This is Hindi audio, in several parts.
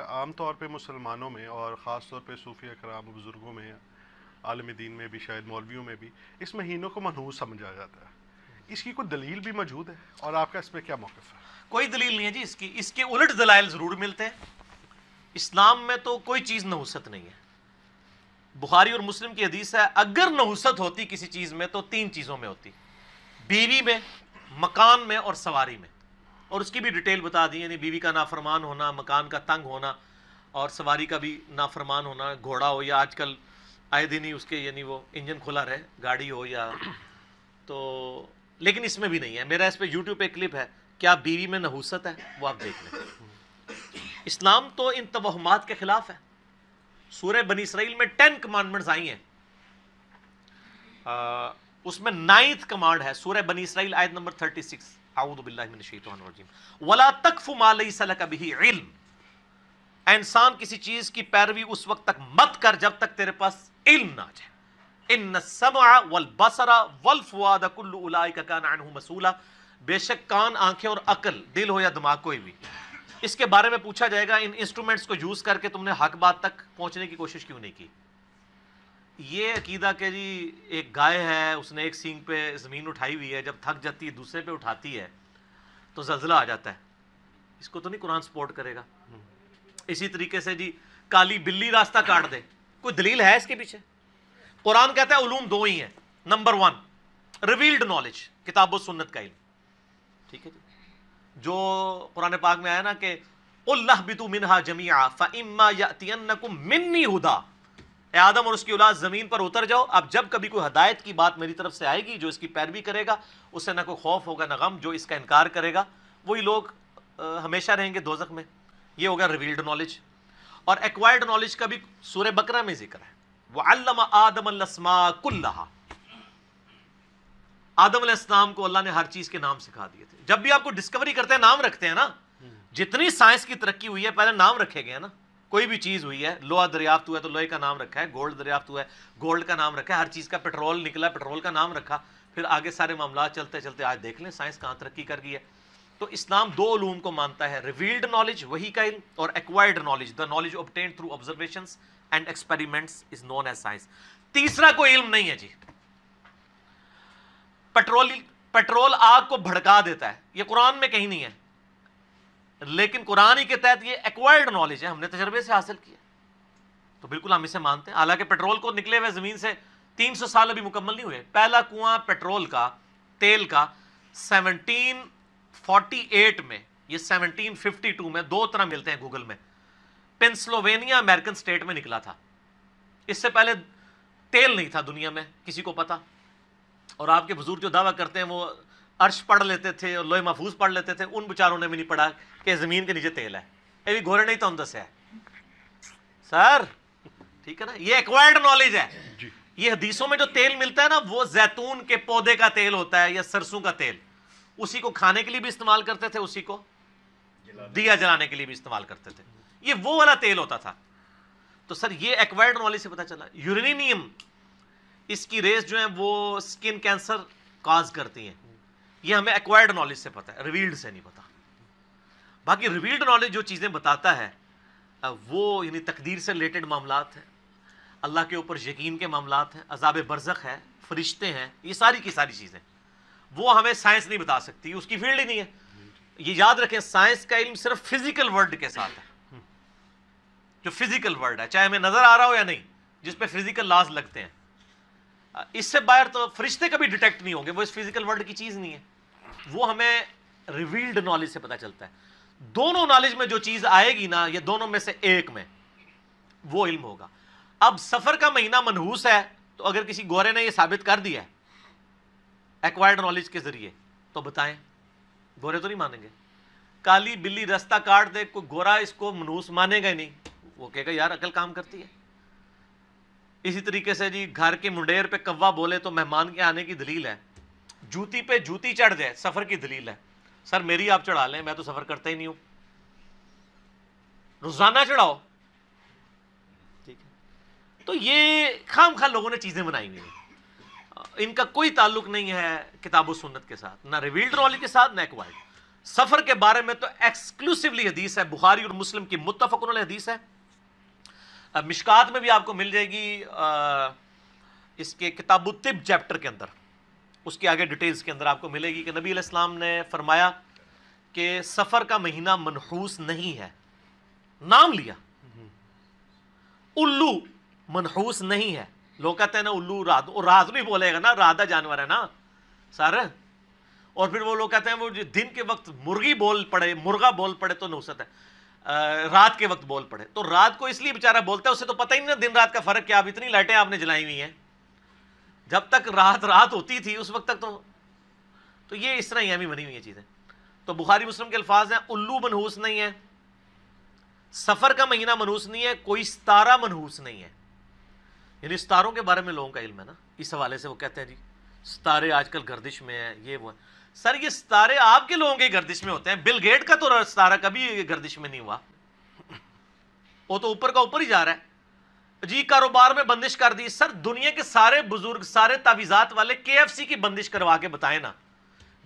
आम तौर पे मुसलमानों में और ख़ास तौर पे सूफी अकराम बुज़ुर्गों में आलम दीन में भी शायद मौलवियों में भी इस महीनों को मनहूस समझा जाता है इसकी कोई दलील भी मौजूद है और आपका इस पर क्या मौक़ है कोई दलील नहीं है जी इसकी इसके उलट दलाइल ज़रूर मिलते हैं इस्लाम में तो कोई चीज़ नहुसत नहीं है बुखारी और मुस्लिम की हदीस है अगर नहुसत होती किसी चीज़ में तो तीन चीज़ों में होती बीवी में मकान में और सवारी में और उसकी भी डिटेल बता दी यानी बीवी का नाफरमान होना मकान का तंग होना और सवारी का भी नाफरमान होना घोड़ा हो या आजकल आए दिन ही उसके यानी वो इंजन खुला रहे गाड़ी हो या तो लेकिन इसमें भी नहीं है मेरा इस पर यूट्यूब पर क्लिप है क्या बीवी में नहूसत है वो आप देख लें इस्लाम तो इन तोहमात के ख़िलाफ़ है सूर्य बनी इसराइल में टेन कमांडमेंट्स आई हैं उसमें नाइन्थ कमांड है सूर्य बनी इसराइल आयत नंबर थर्टी सिक्स इंसान किसी चीज़ की पैरवी उस वक्त तक मत कर जब तक तेरे पास इल्म ना जाए बेशक कान आंखें और अकल दिल हो या दिमाग कोई भी इसके बारे में पूछा जाएगा इन इंस्ट्रूमेंट्स को यूज़ करके तुमने हक बात तक पहुंचने की कोशिश क्यों नहीं की ये अकीदा के जी एक गाय है उसने एक सींग पे ज़मीन उठाई हुई है जब थक जाती है दूसरे पे उठाती है तो जलजिला आ जाता है इसको तो नहीं कुरान सपोर्ट करेगा इसी तरीके से जी काली बिल्ली रास्ता काट दे कोई दलील है इसके पीछे कुरान कहता है उलूम दो ही है नंबर वन रिवील्ड नॉलेज किताब सुन्नत का इल्म ठीक है जी जो कुरान पाक में आया ना कि उल्लाह बितु मिनहा जमिया फ़ा इम्मा यतियन्नकुम मिन्नी हुदा आदम और उसकी औलाद ज़मीन पर उतर जाओ अब जब कभी कोई हदायत की बात मेरी तरफ से आएगी जो इसकी पैरवी करेगा उससे ना कोई खौफ होगा ना गम जो इसका इनकार करेगा वही लोग आ, हमेशा रहेंगे दोजक में ये होगा रिवील्ड नॉलेज और एक्वायर्ड नॉलेज का भी सूर्य बकरा में जिक्र है वह आदम कुल्ला आदम इस्लाम को अल्लाह ने हर चीज़ के नाम सिखा दिए थे जब भी आपको डिस्कवरी करते हैं नाम रखते हैं ना जितनी साइंस की तरक्की हुई है पहले नाम रखे गए हैं ना कोई भी चीज़ हुई है लोहा दरियाफ्त हुआ है तो लोहे का नाम रखा है गोल्ड दरियाफ्त हुआ है गोल्ड का नाम रखा है हर चीज़ का पेट्रोल निकला पेट्रोल का नाम रखा फिर आगे सारे मामला चलते चलते आज देख लें साइंस कहां तरक्की कर गई है तो इस्लाम दो उलूम को मानता है रिवील्ड नॉलेज वही का इल्म और acquired knowledge the knowledge obtain through observation and experiments is known as science तीसरा कोई इल्म नहीं है जी पेट्रोल पेट्रोल आग को भड़का देता है ये कुरान में कहीं नहीं है लेकिन कुरान ही के तहत ये एक्वायर्ड नॉलेज है हमने तजर्बे से हासिल किया तो बिल्कुल हम इसे मानते हैं हालांकि पेट्रोल को निकले हुए ज़मीन से 300 साल अभी मुकम्मल नहीं हुए पहला कुआं पेट्रोल का तेल का 1748 में ये 1752 में दो तरह मिलते हैं गूगल में पेंसिलोवेनिया अमेरिकन स्टेट में निकला था इससे पहले तेल नहीं था दुनिया में किसी को पता और आपके बुजुर्ग जो दावा करते हैं वो अर्श पढ़ लेते थे और लोहे महफूज पढ़ लेते थे उन बेचारों ने भी नहीं पढ़ा कि ज़मीन के नीचे तेल है ये भी घोरे नहीं तो हम दस है सर ठीक है ना ये एक्वायर्ड नॉलेज है ये हदीसों में जो तेल मिलता है ना वो जैतून के पौधे का तेल होता है या सरसों का तेल उसी को खाने के लिए भी इस्तेमाल करते थे उसी को दिया जलाने के लिए भी इस्तेमाल करते थे ये वो वाला तेल होता था तो सर ये एक्वायर्ड नॉलेज से पता चला यूरेनियम इसकी रेस जो है वो स्किन कैंसर काज करती है ये हमें एक्वायर्ड नॉलेज से पता है रिवील्ड से नहीं पता बाकी रिवील्ड नॉलेज जो चीज़ें बताता है वो यानी तकदीर से रिलेटेड मामला है अल्लाह के ऊपर यकीन के मामला हैं अजाब बरजक है फरिश्ते हैं ये सारी की सारी चीज़ें वो हमें साइंस नहीं बता सकती उसकी फील्ड ही नहीं है ये याद रखें साइंस का इल्म सिर्फ फिजिकल वर्ल्ड के साथ है जो फिजिकल वर्ल्ड है चाहे हमें नज़र आ रहा हो या नहीं जिस पे फिजिकल लाज लगते हैं इससे बाहर तो फरिश्ते कभी डिटेक्ट नहीं होंगे वो इस फिजिकल वर्ल्ड की चीज़ नहीं है वो हमें रिवील्ड नॉलेज से पता चलता है दोनों नॉलेज में जो चीज़ आएगी ना ये दोनों में से एक में वो इल्म होगा अब सफ़र का महीना मनहूस है तो अगर किसी गोरे ने ये साबित कर दिया है एक्वायर्ड नॉलेज के ज़रिए तो बताएं गोरे तो नहीं मानेंगे काली बिल्ली रास्ता काट दे कोई गोरा इसको मनहूस मानेगा ही नहीं वो कहेगा यार अकल काम करती है इसी तरीके से जी घर के मुंडेर पे कव्वा बोले तो मेहमान के आने की दलील है जूती पे जूती चढ़ जाए सफ़र की दलील है सर मेरी आप चढ़ा लें मैं तो सफ़र करता ही नहीं हूं रोज़ाना चढ़ाओ ठीक है तो ये खाम खा लोगों ने चीज़ें बनाई हुई हैं इनका कोई ताल्लुक नहीं है किताब सुन्नत के साथ ना रिवील्ड नॉलेज के साथ ना एक्वाइड सफ़र के बारे में तो एक्सक्लूसिवली हदीस है बुखारी और मुस्लिम की उन्होंने हदीस है मिशकात में भी आपको मिल जाएगी आ, इसके किताब तिब चैप्टर के अंदर उसके आगे डिटेल्स के अंदर आपको मिलेगी कि नबी इस्लाम ने फरमाया कि सफ़र का महीना मनहूस नहीं है नाम लिया उल्लू मनहूस नहीं है लोग कहते हैं ना उल्लू रात और रात भी बोलेगा ना राधा जानवर है ना सर और फिर वो लोग कहते हैं वो दिन के वक्त मुर्गी बोल पड़े मुर्गा बोल पड़े तो नुसत है रात के वक्त बोल पड़े तो रात को इसलिए बेचारा बोलता है उसे तो पता ही नहीं दिन रात का फर्क क्या अब इतनी लाइटें आपने जलाई हुई हैं जब तक रात रात होती थी उस वक्त तक तो तो ये इस तरह अभी बनी हुई है चीज़ें तो बुखारी मुस्लिम के अल्फाज हैं उल्लू मनहूस नहीं है सफ़र का महीना मनहूस नहीं है कोई सितारा मनहूस नहीं है यानी सितारों के बारे में लोगों का इल्म है ना इस हवाले से वो कहते हैं जी सितारे आजकल गर्दिश में है ये वो है सर ये सितारे आपके लोगों के गर्दिश में होते हैं बिल गेट का तो सितारा कभी गर्दिश में नहीं हुआ वो तो ऊपर का ऊपर ही जा रहा है जी कारोबार में बंदिश कर दी सर दुनिया के सारे बुजुर्ग सारे तावीजात वाले के की बंदिश करवा के बताए ना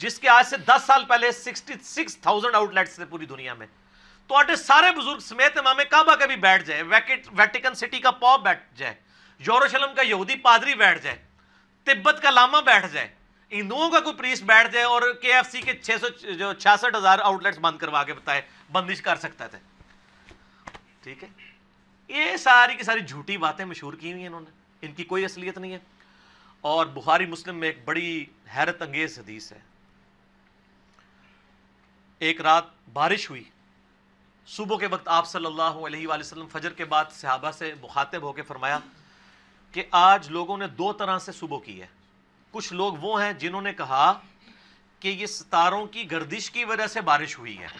जिसके आज से 10 साल पहले 66,000 आउटलेट्स थे पूरी दुनिया में तो आटे सारे बुजुर्ग समेत मामे काबा कभी बैठ जाए वेटिकन सिटी का पॉप बैठ जाए यरूशलेम का यहूदी पादरी बैठ जाए तिब्बत का लामा बैठ जाए हिंदुओं का कोई प्रीस बैठ जाए और के एफ सी के छह सौ छियासठ हजार आउटलेट्स बंद करवा के बताए बंदिश कर सकता था ठीक है ये सारी की सारी झूठी बातें मशहूर की हुई हैं इन्होंने इनकी कोई असलियत नहीं है और बुखारी मुस्लिम में एक बड़ी हैरत अंगेज हदीस है एक रात बारिश हुई सुबह के वक्त आप सल्लल्लाहु अलैहि वसल्लम फजर के बाद सहाबा से मुखातिब होकर फरमाया कि आज लोगों ने दो तरह से सुबह की है कुछ लोग वो हैं जिन्होंने कहा कि ये सितारों की गर्दिश की वजह से बारिश हुई है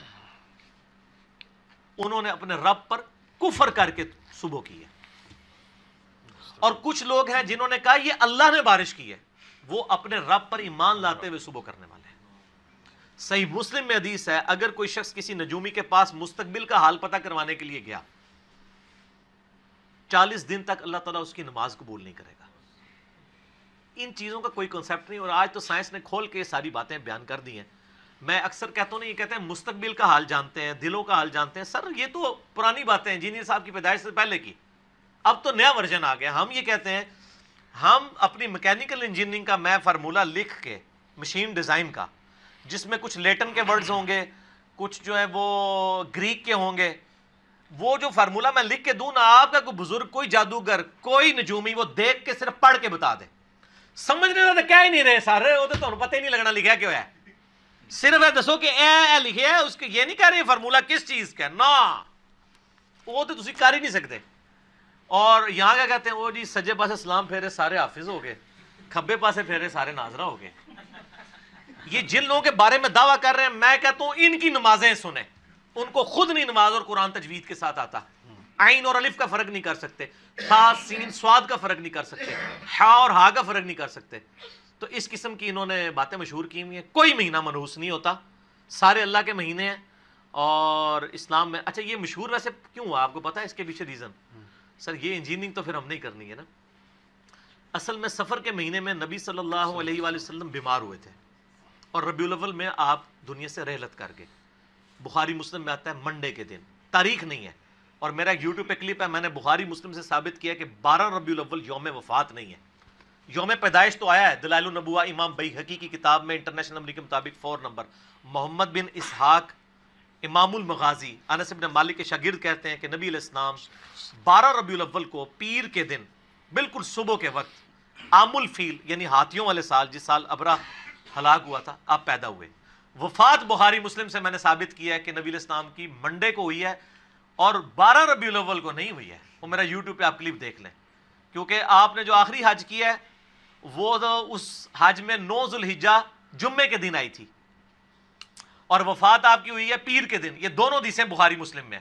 उन्होंने अपने रब पर कुफर करके सुबह की है और कुछ लोग हैं जिन्होंने कहा ये अल्लाह ने बारिश की है वो अपने रब पर ईमान लाते हुए सुबह करने वाले हैं सही मुस्लिम में हदीस है अगर कोई शख्स किसी नजूमी के पास मुस्तकबिल का हाल पता करवाने के लिए गया चालीस दिन तक अल्लाह ताला उसकी नमाज कबूल नहीं करेगा इन चीज़ों का कोई कॉन्सेप्ट नहीं और आज तो साइंस ने खोल के सारी बातें बयान कर दी हैं मैं अक्सर कहता हूँ ना ये कहते हैं मुस्तकबिल का हाल जानते हैं दिलों का हाल जानते हैं सर ये तो पुरानी बातें हैं जीनियर साहब की पैदाइश से पहले की अब तो नया वर्जन आ गया हम ये कहते हैं हम अपनी मैकेनिकल इंजीनियरिंग का मैं फार्मूला लिख के मशीन डिज़ाइन का जिसमें कुछ लेटन के वर्ड्स होंगे कुछ जो है वो ग्रीक के होंगे वो जो फार्मूला मैं लिख के दूँ ना आपका कोई बुजुर्ग कोई जादूगर कोई नजूमी वो देख के सिर्फ पढ़ के बता दे समझने का तो क्या ही नहीं रहे सर वो तो पता ही नहीं लगना लिखा क्यों है सिर्फ है दसो कि लिखे है उसके ये नहीं कह रहे फार्मूला किस चीज़ का ना वो तो तुम कर ही नहीं सकते और यहाँ क्या कहते हैं वो जी सज्जे पास सलाम फेरे सारे हाफिज हो गए खब्बे पास फेरे सारे नाजरा हो गए ये जिन लोगों के बारे में दावा कर रहे हैं मैं कहता हूं इनकी नमाजें सुने उनको खुद नहीं नमाज और कुरान तजवीज के साथ आता आइन और अलिफ का फर्क नहीं कर सकते था सीन स्वाद का फर्क नहीं कर सकते हा और हा का फर्क नहीं कर सकते तो इस किस्म की इन्होंने बातें मशहूर की हुई हैं कोई महीना मनहूस नहीं होता सारे अल्लाह के महीने हैं और इस्लाम में अच्छा ये मशहूर वैसे क्यों हुआ आपको पता है इसके पीछे रीज़न सर ये इंजीनियरिंग तो फिर हम नहीं करनी है ना असल में सफ़र के महीने में नबी सल्लल्लाहु अलैहि वसल्लम बीमार हुए थे और अव्वल में आप दुनिया से रहलत करके बुखारी मुस्लिम में आता है मंडे के दिन तारीख नहीं है और मेरा एक यूट्यूब पे क्लिप है मैंने बुखारी मुस्लिम से साबित किया कि बारह अव्वल योम वफात नहीं है योम पैदाइश तो आया है दलाल नबुआ इमाम बई हकी की किताब में इंटरनेशनल नंबर के मुताबिक four number Muhammad bin Ishaq इमामुल मगाजी अनस बिन मालिक के शागिर्द कहते हैं कि नबी इस्लाम बारह रबी अव्वल को पीर के दिन बिल्कुल सुबह के वक्त आमुल फील यानी हाथियों वाले साल जिस साल अबरा हलाक हुआ था आप पैदा हुए वफात बुहारी मुस्लिम से मैंने साबित किया है कि नबी इस्लाम की मंडे को हुई है और बारह रबी अव्वल को नहीं हुई है वो मेरा यूट्यूब पर आप क्लिप देख लें क्योंकि आपने जो आखिरी हज किया है वो तो उस हज में नौ हिजा जुम्मे के दिन आई थी और वफात आपकी हुई है पीर के दिन ये दोनों हदीसें बुहारी मुस्लिम में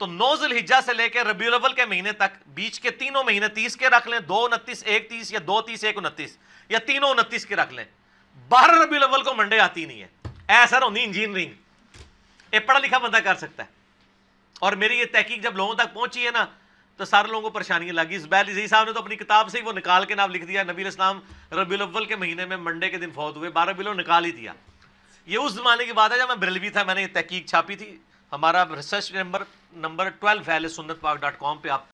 तो नौ हिजा से लेकर रबी अव्वल के महीने तक बीच के तीनों महीने तीस के रख लें दो उनतीस एक तीस या दो तीस एक उनतीस या तीनों उनतीस के रख लें बारह रबी अव्वल को मंडे आती नहीं है ऐसा तो होनी इंजीनियरिंग पढ़ा लिखा बंदा कर सकता है और मेरी ये तहकीक जब लोगों तक पहुंची है ना तो सारे लोगों को परेशानियां लगी बैल इसी साहब ने तो अपनी किताब से ही वो निकाल के नाम लिख दिया नबी इस्लाम रबील अव्वल के महीने में मंडे के दिन फौत हुए बारह बिलो निकाल ही दिया ये उस ज़माने की बात है जब मैं बरेलवी था मैंने तहकीक छापी थी हमारा रिसर्च नंबर नंबर ट्वेल्व है सुन्नत पाक डॉट कॉम पर आप